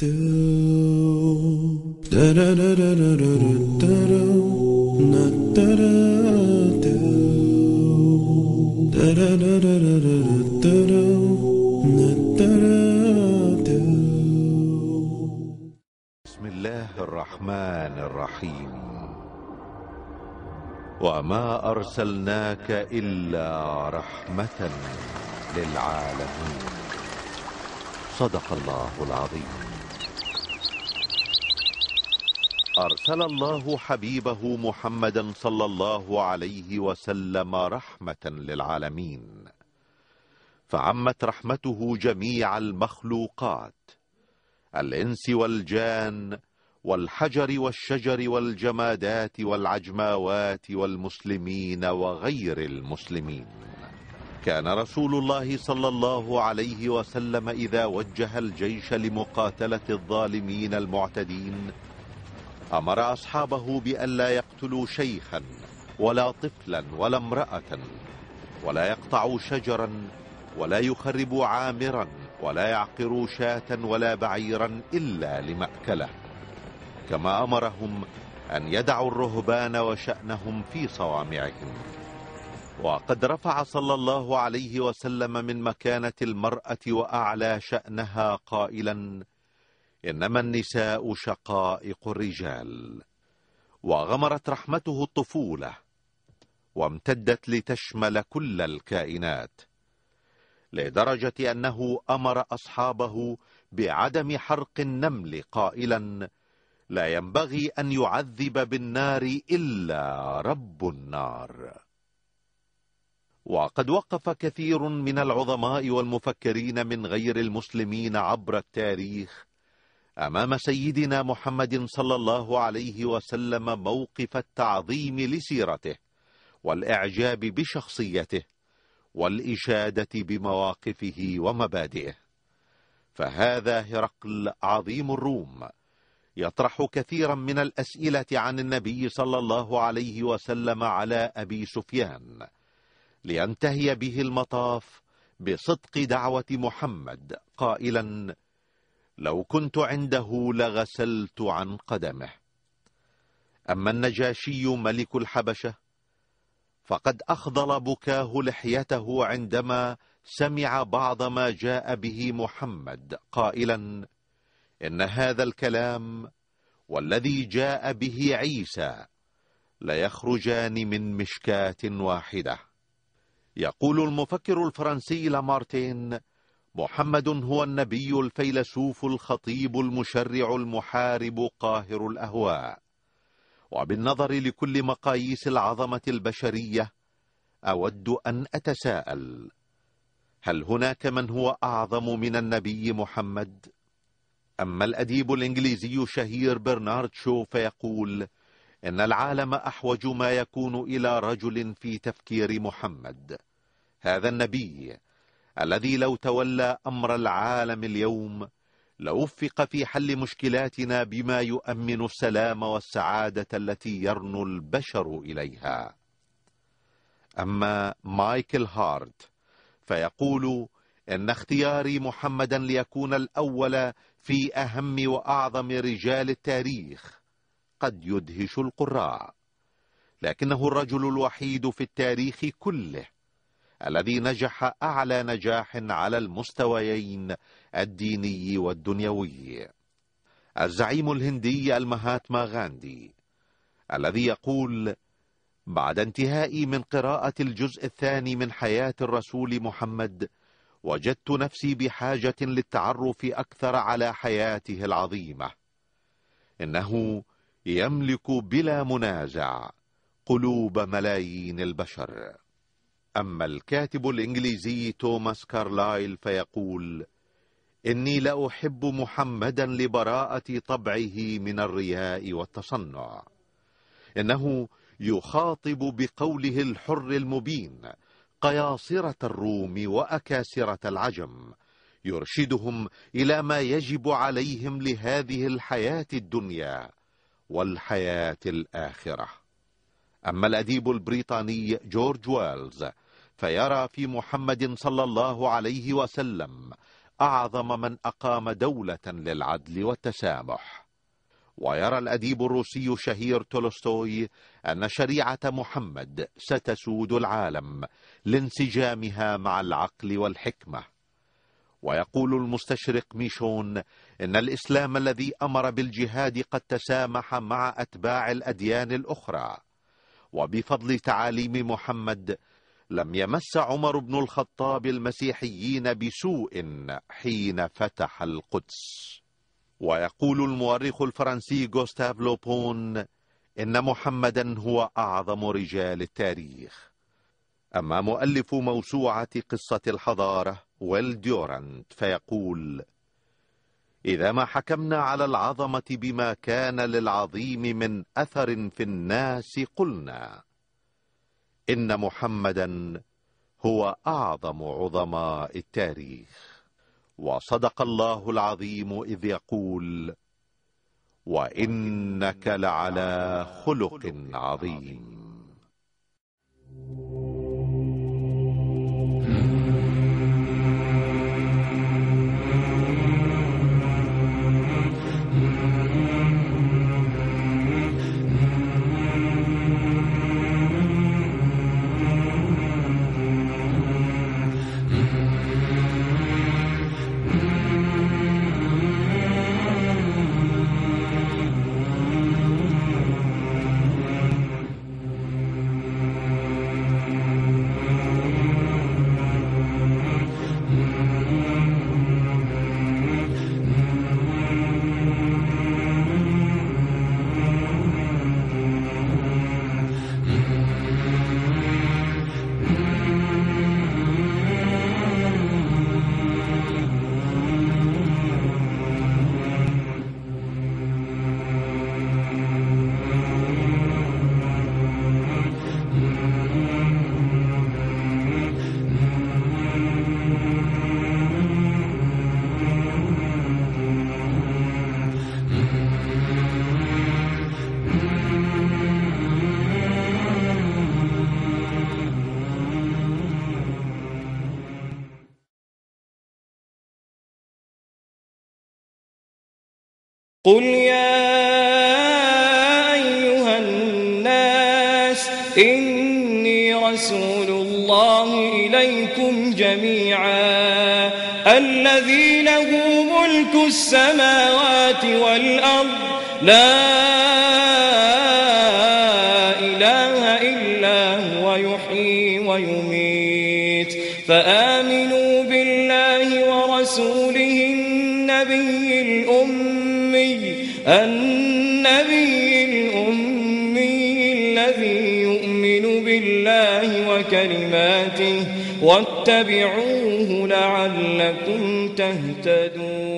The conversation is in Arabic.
بسم الله الرحمن الرحيم وما أرسلناك إلا رحمة للعالمين صدق الله العظيم أرسل الله حبيبه محمدا صلى الله عليه وسلم رحمة للعالمين فعمت رحمته جميع المخلوقات الإنس والجان والحجر والشجر والجمادات والعجماوات والمسلمين وغير المسلمين كان رسول الله صلى الله عليه وسلم إذا وجه الجيش لمقاتلة الظالمين المعتدين أمر أصحابه بألا يقتلوا شيخا ولا طفلا ولا امرأة ولا يقطعوا شجرا ولا يخربوا عامرا ولا يعقروا شاة ولا بعيرا إلا لمأكله كما أمرهم أن يدعوا الرهبان وشأنهم في صوامعهم وقد رفع صلى الله عليه وسلم من مكانة المرأة وأعلى شأنها قائلا إنما النساء شقائق الرجال وغمرت رحمته الطفولة وامتدت لتشمل كل الكائنات لدرجة أنه أمر أصحابه بعدم حرق النمل قائلا لا ينبغي أن يعذب بالنار إلا رب النار وقد وقف كثير من العظماء والمفكرين من غير المسلمين عبر التاريخ أمام سيدنا محمد صلى الله عليه وسلم موقف التعظيم لسيرته والإعجاب بشخصيته والإشادة بمواقفه ومبادئه فهذا هرقل عظيم الروم يطرح كثيرا من الأسئلة عن النبي صلى الله عليه وسلم على أبي سفيان لينتهي به المطاف بصدق دعوة محمد قائلا لو كنت عنده لغسلت عن قدمه أما النجاشي ملك الحبشة فقد أخضل بكاه لحيته عندما سمع بعض ما جاء به محمد قائلا إن هذا الكلام والذي جاء به عيسى ليخرجان من مشكاة واحدة يقول المفكر الفرنسي لامارتين محمد هو النبي الفيلسوف الخطيب المشرع المحارب قاهر الأهواء وبالنظر لكل مقاييس العظمة البشرية أود أن أتساءل هل هناك من هو أعظم من النبي محمد؟ أما الأديب الإنجليزي الشهير برنارد شو فيقول إن العالم أحوج ما يكون إلى رجل في تفكير محمد هذا النبي الذي لو تولى أمر العالم اليوم لوفق في حل مشكلاتنا بما يؤمن السلام والسعادة التي يرنو البشر إليها أما مايكل هارت فيقول إن اختياري محمدا ليكون الأول في أهم وأعظم رجال التاريخ قد يدهش القراء لكنه الرجل الوحيد في التاريخ كله الذي نجح أعلى نجاح على المستويين الديني والدنيوي الزعيم الهندي المهاتما غاندي الذي يقول بعد انتهائي من قراءة الجزء الثاني من حياة الرسول محمد وجدت نفسي بحاجة للتعرف أكثر على حياته العظيمة إنه يملك بلا منازع قلوب ملايين البشر أما الكاتب الإنجليزي توماس كارلايل فيقول إني لأحب محمدا لبراءة طبعه من الرياء والتصنع إنه يخاطب بقوله الحر المبين قياصرة الروم وأكاسرة العجم يرشدهم إلى ما يجب عليهم لهذه الحياة الدنيا والحياة الآخرة أما الأديب البريطاني جورج ويلز فيرى في محمد صلى الله عليه وسلم أعظم من أقام دولة للعدل والتسامح ويرى الأديب الروسي الشهير تولستوي أن شريعة محمد ستسود العالم لانسجامها مع العقل والحكمة ويقول المستشرق ميشون إن الإسلام الذي أمر بالجهاد قد تسامح مع أتباع الأديان الأخرى وبفضل تعاليم محمد لم يمس عمر بن الخطاب المسيحيين بسوء حين فتح القدس ويقول المؤرخ الفرنسي غوستاف لوبون إن محمدا هو أعظم رجال التاريخ أما مؤلف موسوعة قصة الحضارة ويل ديورانت فيقول إذا ما حكمنا على العظمة بما كان للعظيم من أثر في الناس قلنا إن محمدا هو أعظم عظماء التاريخ وصدق الله العظيم إذ يقول وإنك لعلى خلق عظيم قل يا أيها الناس إني رسول الله إليكم جميعا الذي له ملك السماوات والأرض لا الأمي النبي الأمي الذي يؤمن بالله وكلماته واتبعوه لعلكم تهتدون